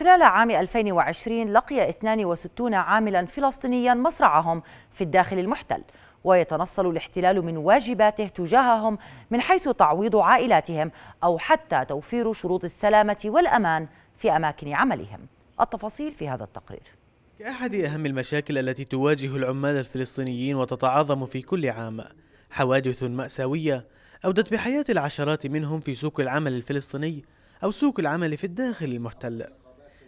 خلال عام 2020 لقي 62 عاملا فلسطينيا مصرعهم في الداخل المحتل ويتنصل الاحتلال من واجباته تجاههم من حيث تعويض عائلاتهم أو حتى توفير شروط السلامة والأمان في أماكن عملهم التفاصيل في هذا التقرير كأحد أهم المشاكل التي تواجه العمال الفلسطينيين وتتعاظم في كل عام حوادث مأساوية أودت بحياة العشرات منهم في سوق العمل الفلسطيني أو سوق العمل في الداخل المحتل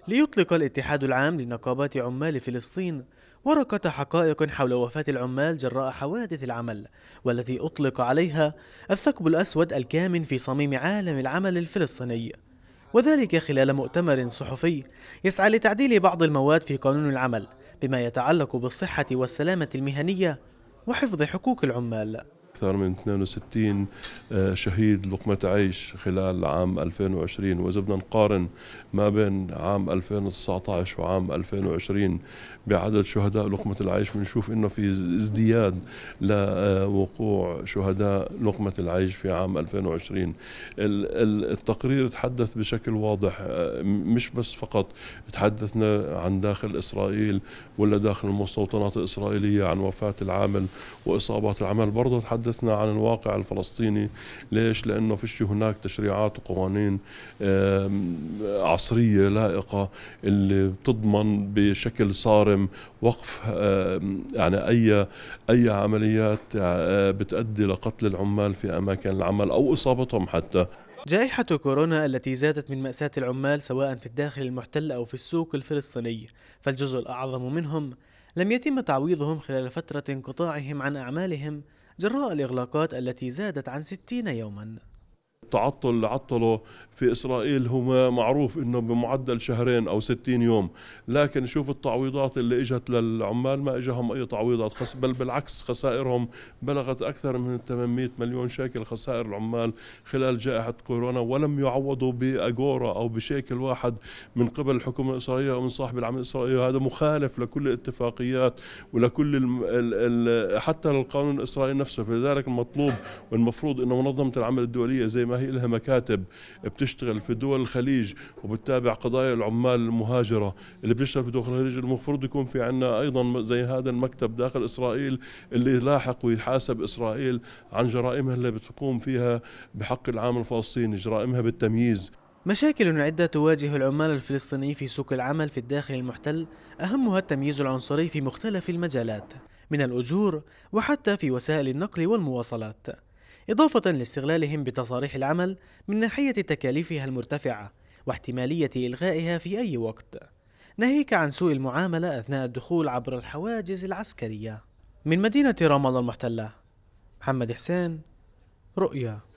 ليطلق الاتحاد العام لنقابات عمال فلسطين ورقة حقائق حول وفاة العمال جراء حوادث العمل والتي أطلق عليها الثقب الأسود الكامن في صميم عالم العمل الفلسطيني وذلك خلال مؤتمر صحفي يسعى لتعديل بعض المواد في قانون العمل بما يتعلق بالصحة والسلامة المهنية وحفظ حقوق العمال أكثر من 62 آه، شهيد لقمة عيش خلال عام 2020 وإذا بدنا نقارن ما بين عام 2019 وعام 2020 بعدد شهداء لقمة العيش بنشوف إنه في ازدياد لوقوع شهداء لقمة العيش في عام 2020 التقرير تحدث بشكل واضح آه، مش بس فقط تحدثنا عن داخل إسرائيل ولا داخل المستوطنات الإسرائيلية عن وفاة العامل وإصابات العمل برضه تحدث تحدثنا عن الواقع الفلسطيني ليش لانه فيش هناك تشريعات وقوانين عصريه لائقه اللي بتضمن بشكل صارم وقف يعني اي اي عمليات آه، بتؤدي لقتل العمال في اماكن العمل او اصابتهم حتى جائحة كورونا التي زادت من مأساة العمال سواء في الداخل المحتل أو في السوق الفلسطيني فالجزء الأعظم منهم لم يتم تعويضهم خلال فترة انقطاعهم عن أعمالهم جراء الإغلاقات التي زادت عن 60 يوماً التعطل اللي عطله في إسرائيل هو معروف أنه بمعدل شهرين أو 60 يوم لكن شوف التعويضات اللي إجت للعمال ما اجاهم أي تعويضات خس بل بالعكس خسائرهم بلغت أكثر من 800 مليون شيكل خسائر العمال خلال جائحة كورونا ولم يعوضوا بأجورا أو بشيكل واحد من قبل الحكومة الإسرائيلية أو من صاحب العمل الإسرائيلي هذا مخالف لكل الاتفاقيات ولكل الـ الـ الـ حتى للقانون الإسرائيلي نفسه فلذلك المطلوب والمفروض انه منظمة العمل الدولية زي ما ما هي لها مكاتب بتشتغل في دول الخليج وبتتابع قضايا العمال المهاجرة اللي بتشتغل في دول الخليج المفروض يكون في عنا أيضا زي هذا المكتب داخل إسرائيل اللي يلاحق ويحاسب إسرائيل عن جرائمها اللي بتقوم فيها بحق العام الفلسطيني جرائمها بالتمييز مشاكل عدة تواجه العمال الفلسطينيين في سوق العمل في الداخل المحتل أهمها التمييز العنصري في مختلف المجالات من الأجور وحتى في وسائل النقل والمواصلات إضافة لاستغلالهم بتصاريح العمل من ناحية تكاليفها المرتفعة واحتمالية إلغائها في أي وقت ناهيك عن سوء المعاملة أثناء الدخول عبر الحواجز العسكرية من مدينة رام الله المحتلة محمد حسين رؤيا